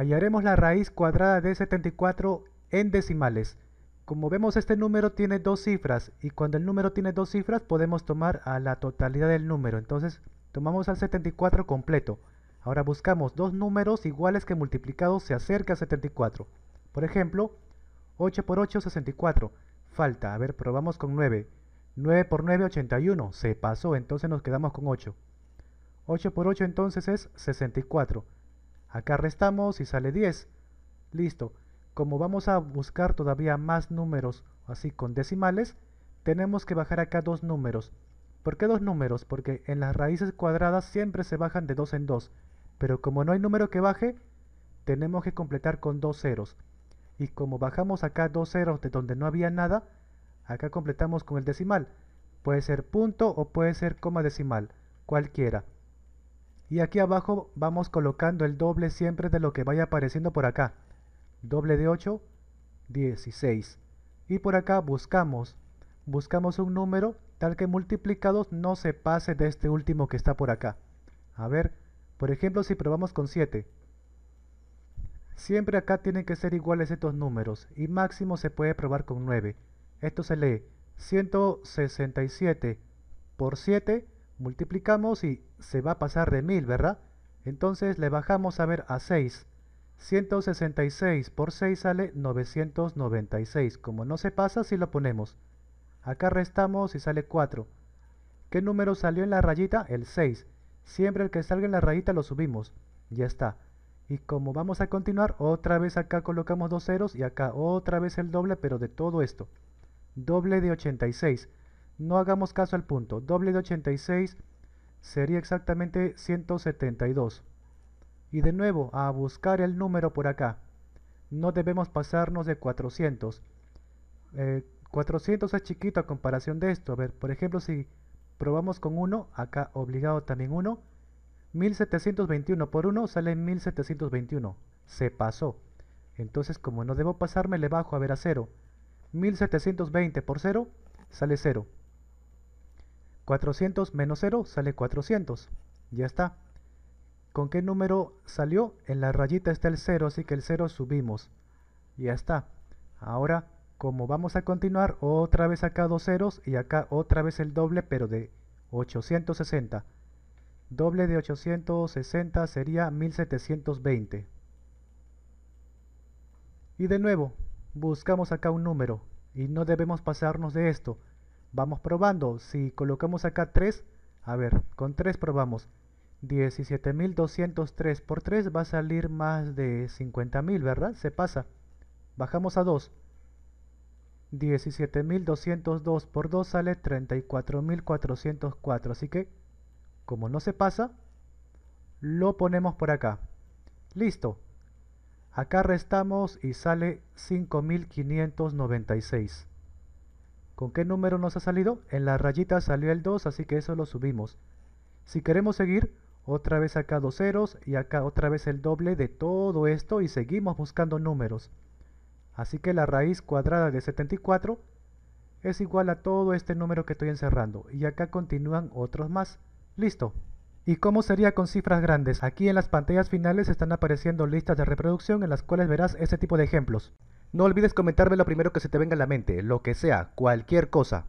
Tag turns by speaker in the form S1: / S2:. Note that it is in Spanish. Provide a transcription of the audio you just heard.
S1: Hallaremos la raíz cuadrada de 74 en decimales. Como vemos este número tiene dos cifras y cuando el número tiene dos cifras podemos tomar a la totalidad del número. Entonces tomamos al 74 completo. Ahora buscamos dos números iguales que multiplicados se acerca a 74. Por ejemplo, 8 por 8 64. Falta, a ver, probamos con 9. 9 por 9 81. Se pasó, entonces nos quedamos con 8. 8 por 8 entonces es 64. Acá restamos y sale 10. Listo. Como vamos a buscar todavía más números, así con decimales, tenemos que bajar acá dos números. ¿Por qué dos números? Porque en las raíces cuadradas siempre se bajan de dos en dos, Pero como no hay número que baje, tenemos que completar con dos ceros. Y como bajamos acá dos ceros de donde no había nada, acá completamos con el decimal. Puede ser punto o puede ser coma decimal, cualquiera y aquí abajo vamos colocando el doble siempre de lo que vaya apareciendo por acá doble de 8 16 y por acá buscamos buscamos un número tal que multiplicados no se pase de este último que está por acá a ver por ejemplo si probamos con 7 siempre acá tienen que ser iguales estos números y máximo se puede probar con 9 esto se lee 167 por 7 Multiplicamos y se va a pasar de 1000, ¿verdad? Entonces le bajamos a ver a 6. 166 por 6 sale 996. Como no se pasa, si sí lo ponemos. Acá restamos y sale 4. ¿Qué número salió en la rayita? El 6. Siempre el que salga en la rayita lo subimos. Ya está. Y como vamos a continuar, otra vez acá colocamos dos ceros y acá otra vez el doble, pero de todo esto. Doble de 86. No hagamos caso al punto. Doble de 86 sería exactamente 172. Y de nuevo, a buscar el número por acá. No debemos pasarnos de 400. 400 eh, es chiquito a comparación de esto. A ver, por ejemplo, si probamos con 1, acá obligado también 1. 1721 por 1 sale 1721. Se pasó. Entonces, como no debo pasarme, le bajo a ver a 0. 1720 por 0 sale 0. 400 menos 0 sale 400. Ya está. ¿Con qué número salió? En la rayita está el 0, así que el 0 subimos. Ya está. Ahora, como vamos a continuar, otra vez acá dos ceros y acá otra vez el doble, pero de 860. Doble de 860 sería 1720. Y de nuevo, buscamos acá un número y no debemos pasarnos de esto. Vamos probando. Si colocamos acá 3, a ver, con 3 probamos. 17.203 por 3 va a salir más de 50.000, ¿verdad? Se pasa. Bajamos a 2. 17.202 por 2 sale 34.404. Así que, como no se pasa, lo ponemos por acá. Listo. Acá restamos y sale 5.596. ¿Con qué número nos ha salido? En la rayita salió el 2, así que eso lo subimos. Si queremos seguir, otra vez acá dos ceros y acá otra vez el doble de todo esto y seguimos buscando números. Así que la raíz cuadrada de 74 es igual a todo este número que estoy encerrando. Y acá continúan otros más. Listo. ¿Y cómo sería con cifras grandes? Aquí en las pantallas finales están apareciendo listas de reproducción en las cuales verás este tipo de ejemplos. No olvides comentarme lo primero que se te venga a la mente, lo que sea, cualquier cosa.